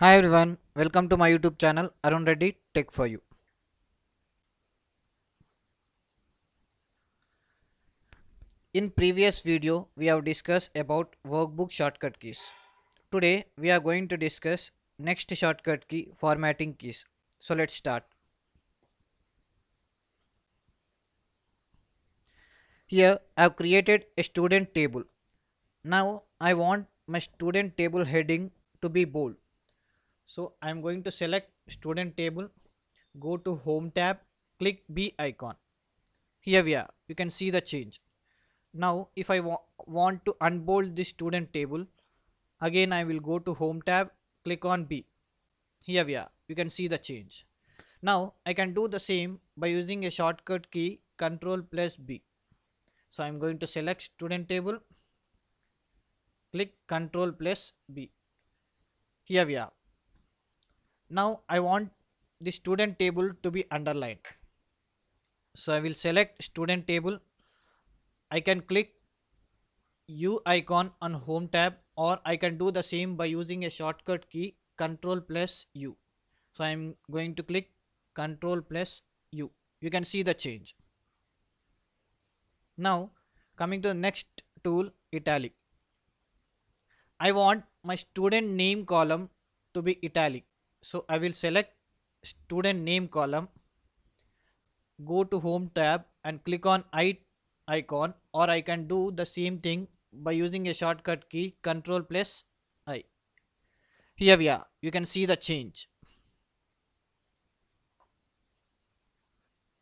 Hi everyone, welcome to my YouTube channel Arun Reddy Tech for You. In previous video, we have discussed about workbook shortcut keys. Today, we are going to discuss next shortcut key formatting keys. So let's start. Here, I have created a student table. Now, I want my student table heading to be bold so i'm going to select student table go to home tab click b icon here we are you can see the change now if i wa want to unbold this student table again i will go to home tab click on b here we are you can see the change now i can do the same by using a shortcut key control plus b so i'm going to select student table click control plus b here we are now I want the student table to be underlined so I will select student table I can click U icon on home tab or I can do the same by using a shortcut key control plus U so I'm going to click control plus U you can see the change now coming to the next tool italic I want my student name column to be italic so I will select student name column go to home tab and click on I icon or I can do the same thing by using a shortcut key control plus I here we are you can see the change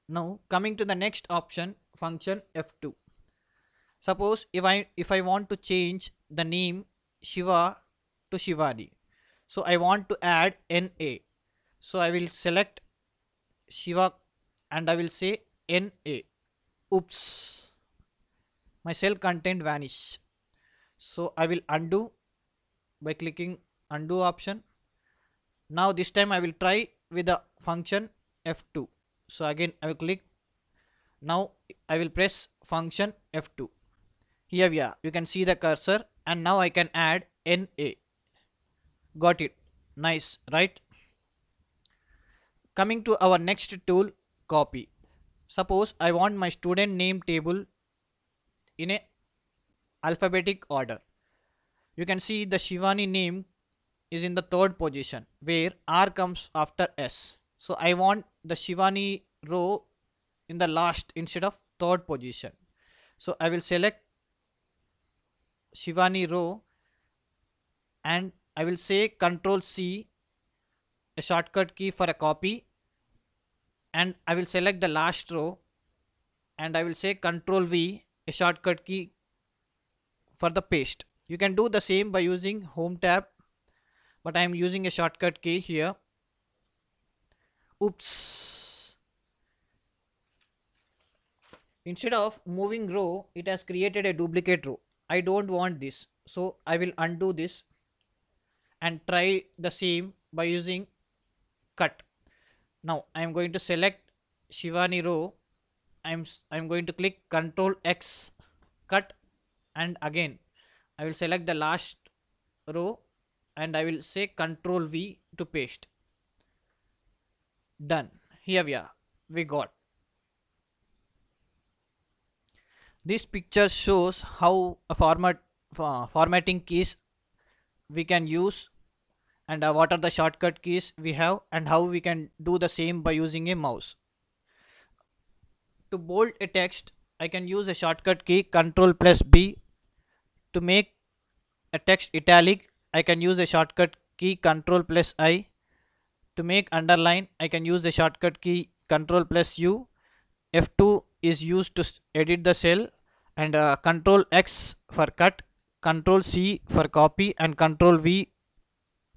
now coming to the next option function f2 suppose if I if I want to change the name Shiva to Shivadi so I want to add NA so I will select Shiva and I will say NA oops my cell content vanish so I will undo by clicking undo option now this time I will try with the function F2 so again I will click now I will press function F2 here we are you can see the cursor and now I can add NA got it nice right coming to our next tool copy suppose I want my student name table in a alphabetic order you can see the Shivani name is in the third position where R comes after S so I want the Shivani row in the last instead of third position so I will select Shivani row and I will say control C a shortcut key for a copy and I will select the last row and I will say control V a shortcut key for the paste you can do the same by using home tab but I am using a shortcut key here oops instead of moving row it has created a duplicate row I don't want this so I will undo this and try the same by using cut now i am going to select shivani row i'm i'm going to click control x cut and again i will select the last row and i will say control v to paste done here we are we got this picture shows how a format uh, formatting keys we can use and uh, what are the shortcut keys we have and how we can do the same by using a mouse. To bold a text I can use a shortcut key Ctrl plus B to make a text italic I can use a shortcut key Ctrl plus I to make underline I can use the shortcut key Ctrl plus U F2 is used to edit the cell and uh, Ctrl X for cut control C for copy and control V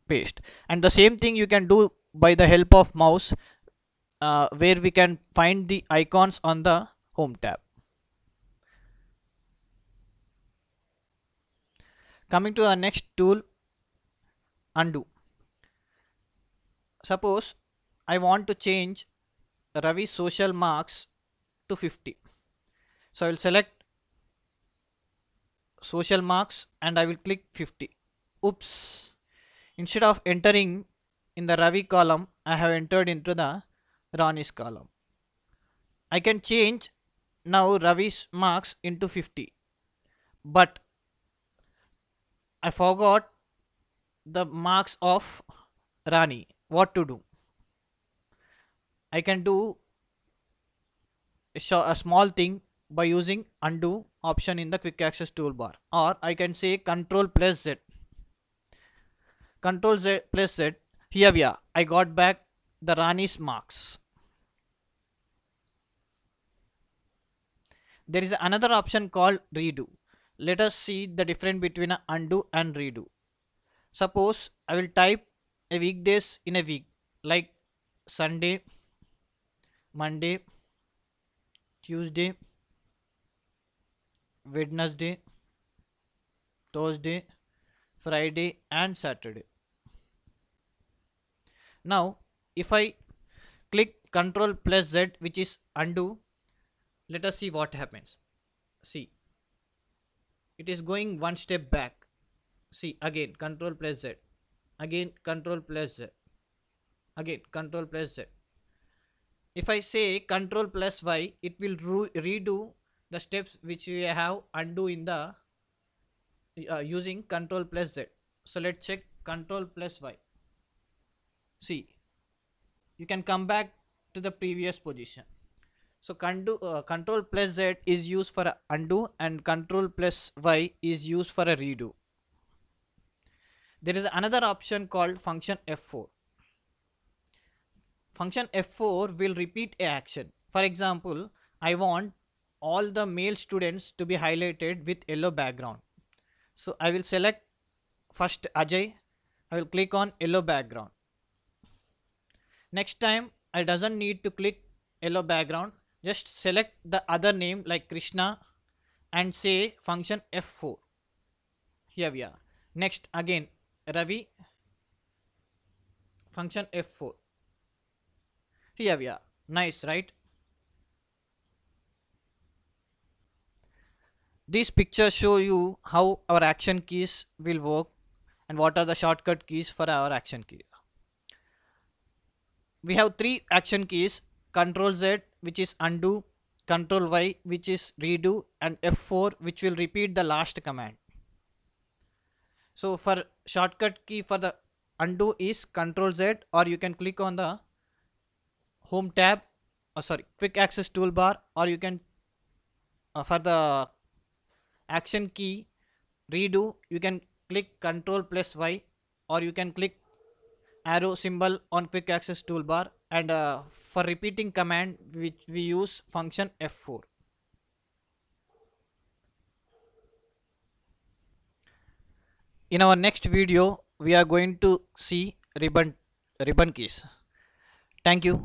paste and the same thing you can do by the help of mouse uh, where we can find the icons on the home tab coming to our next tool undo suppose I want to change Ravi's social marks to 50 so I'll select social marks and I will click 50 oops instead of entering in the Ravi column I have entered into the Rani's column I can change now Ravi's marks into 50 but I forgot the marks of Rani what to do I can do a small thing by using undo option in the quick access toolbar or I can say control plus Z control Z plus Z here we are I got back the Rani's marks there is another option called redo let us see the difference between undo and redo suppose I will type a weekdays in a week like Sunday Monday Tuesday Wednesday, Thursday, Friday, and Saturday. Now, if I click Control plus Z, which is undo, let us see what happens. See, it is going one step back. See, again, Control plus Z, again, Control plus Z, again, Control plus Z. If I say Control plus Y, it will redo the steps which we have undo in the uh, using control plus z so let's check control plus y see you can come back to the previous position so undo, uh, control plus z is used for undo and control plus y is used for a redo there is another option called function f4 function f4 will repeat a action for example i want all the male students to be highlighted with yellow background. So I will select first Ajay. I will click on yellow background. Next time I doesn't need to click yellow background. Just select the other name like Krishna and say function F4. Here we are. Next again Ravi function F4. Here we are. Nice, right? these pictures show you how our action keys will work and what are the shortcut keys for our action key. We have three action keys Ctrl Z which is undo, Ctrl Y which is redo and F4 which will repeat the last command. So for shortcut key for the undo is Ctrl Z or you can click on the home tab or uh, sorry quick access toolbar or you can uh, for the action key redo you can click control plus y or you can click arrow symbol on quick access toolbar and uh, for repeating command which we use function f4 in our next video we are going to see ribbon ribbon keys thank you